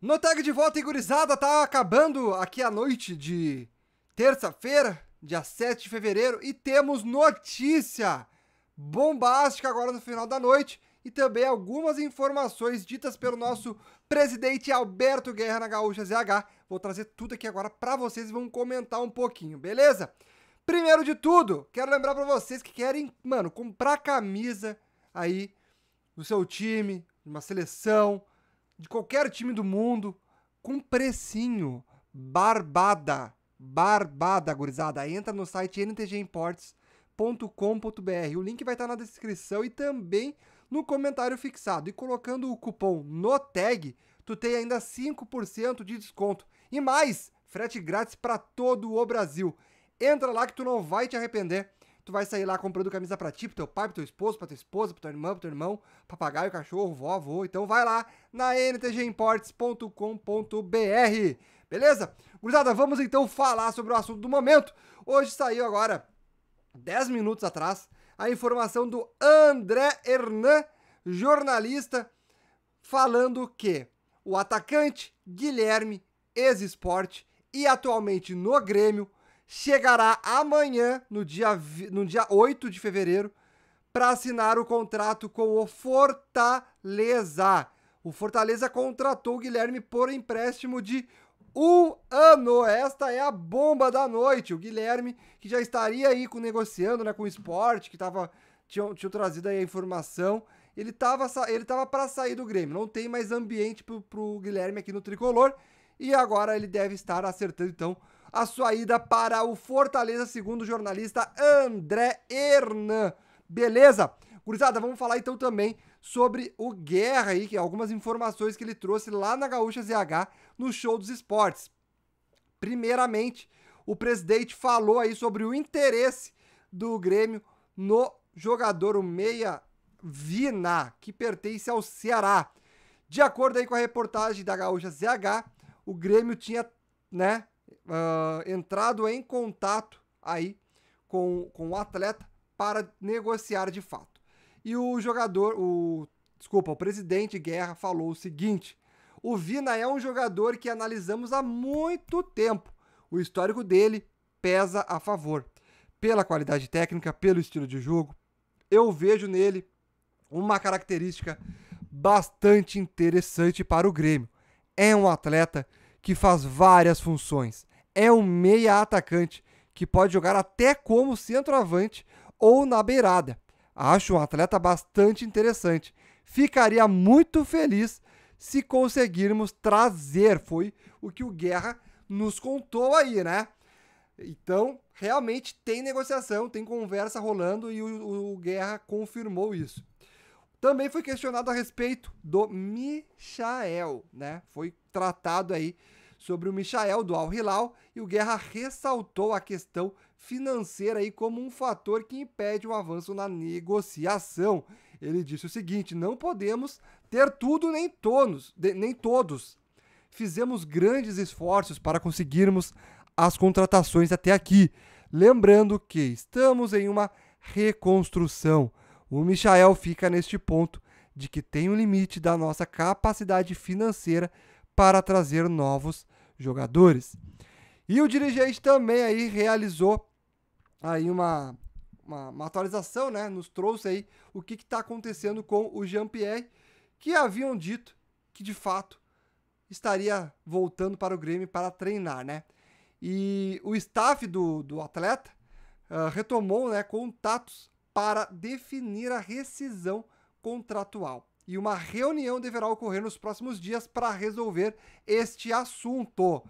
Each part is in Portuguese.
No tag de volta, gurizada, tá acabando aqui a noite de terça-feira, dia 7 de fevereiro, e temos notícia bombástica agora no final da noite e também algumas informações ditas pelo nosso presidente Alberto Guerra na Gaúcha ZH. Vou trazer tudo aqui agora para vocês e vamos comentar um pouquinho, beleza? Primeiro de tudo, quero lembrar para vocês que querem, mano, comprar camisa aí do seu time, de uma seleção, de qualquer time do mundo com precinho barbada, barbada, gurizada. Entra no site ntgimports.com.br. O link vai estar na descrição e também no comentário fixado. E colocando o cupom no tag, tu tem ainda 5% de desconto. E mais, frete grátis para todo o Brasil. Entra lá que tu não vai te arrepender tu vai sair lá comprando camisa pra ti, pro teu pai, pro teu esposo, pra tua esposa, pra tua irmã, pro teu irmão, papagaio, cachorro, vó, avô. Então vai lá na ntgimports.com.br. Beleza? Gurizada, vamos então falar sobre o assunto do momento. Hoje saiu agora, 10 minutos atrás, a informação do André Hernan, jornalista, falando que o atacante Guilherme, ex-esporte e atualmente no Grêmio, chegará amanhã, no dia, no dia 8 de fevereiro, para assinar o contrato com o Fortaleza. O Fortaleza contratou o Guilherme por empréstimo de um ano. Esta é a bomba da noite. O Guilherme, que já estaria aí com, negociando né, com o esporte, que tava, tinham, trazido aí a informação. Ele estava ele tava para sair do Grêmio. Não tem mais ambiente para o Guilherme aqui no tricolor. E agora ele deve estar acertando, então, a sua ida para o Fortaleza, segundo o jornalista André Hernan. Beleza? Gurizada, vamos falar então também sobre o Guerra aí, que é algumas informações que ele trouxe lá na Gaúcha ZH no show dos esportes. Primeiramente, o presidente falou aí sobre o interesse do Grêmio no jogador o meia Vina, que pertence ao Ceará. De acordo aí com a reportagem da Gaúcha ZH, o Grêmio tinha, né, uh, entrado em contato aí com, com o atleta para negociar de fato. E o jogador, o desculpa, o presidente Guerra falou o seguinte: o Vina é um jogador que analisamos há muito tempo. O histórico dele pesa a favor. Pela qualidade técnica, pelo estilo de jogo, eu vejo nele uma característica bastante interessante para o Grêmio. É um atleta que faz várias funções. É um meia atacante que pode jogar até como centroavante ou na beirada. Acho um atleta bastante interessante. Ficaria muito feliz se conseguirmos trazer. Foi o que o Guerra nos contou aí, né? Então, realmente tem negociação, tem conversa rolando e o, o Guerra confirmou isso também foi questionado a respeito do Michael, né? Foi tratado aí sobre o Michael do Al Hilal e o Guerra ressaltou a questão financeira aí como um fator que impede o um avanço na negociação. Ele disse o seguinte: não podemos ter tudo nem todos, nem todos. Fizemos grandes esforços para conseguirmos as contratações até aqui, lembrando que estamos em uma reconstrução. O Michael fica neste ponto de que tem um limite da nossa capacidade financeira para trazer novos jogadores. E o dirigente também aí realizou aí uma, uma, uma atualização, né? Nos trouxe aí o que está acontecendo com o Jean-Pierre, que haviam dito que de fato estaria voltando para o Grêmio para treinar, né? E o staff do, do atleta uh, retomou né, contatos para definir a rescisão contratual. E uma reunião deverá ocorrer nos próximos dias para resolver este assunto.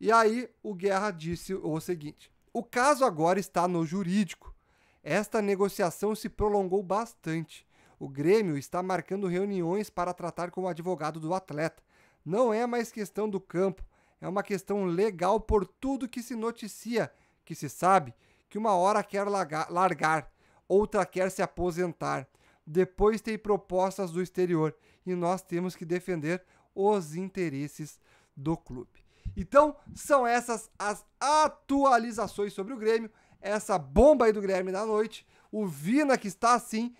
E aí o Guerra disse o seguinte: o caso agora está no jurídico. Esta negociação se prolongou bastante. O Grêmio está marcando reuniões para tratar com o advogado do atleta. Não é mais questão do campo, é uma questão legal por tudo que se noticia, que se sabe que uma hora quer largar outra quer se aposentar. Depois tem propostas do exterior e nós temos que defender os interesses do clube. Então, são essas as atualizações sobre o Grêmio, essa bomba aí do Grêmio da noite, o Vina que está assim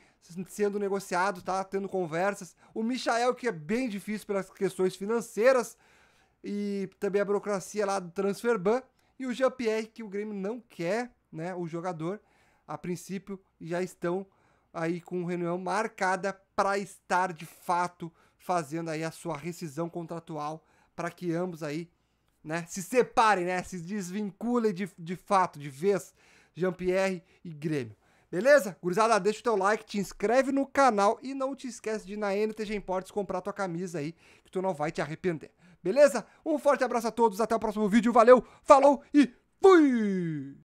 sendo negociado, tá tendo conversas, o Michael que é bem difícil pelas questões financeiras e também a burocracia lá do Transferban e o Jean-Pierre que o Grêmio não quer, né, o jogador a princípio já estão aí com reunião marcada para estar de fato fazendo aí a sua rescisão contratual para que ambos aí, né, se separem, né, se desvinculem de, de fato, de vez, Jean-Pierre e Grêmio. Beleza? Gurizada, deixa o teu like, te inscreve no canal e não te esquece de ir na NTG Importes comprar tua camisa aí, que tu não vai te arrepender. Beleza? Um forte abraço a todos, até o próximo vídeo, valeu, falou e fui!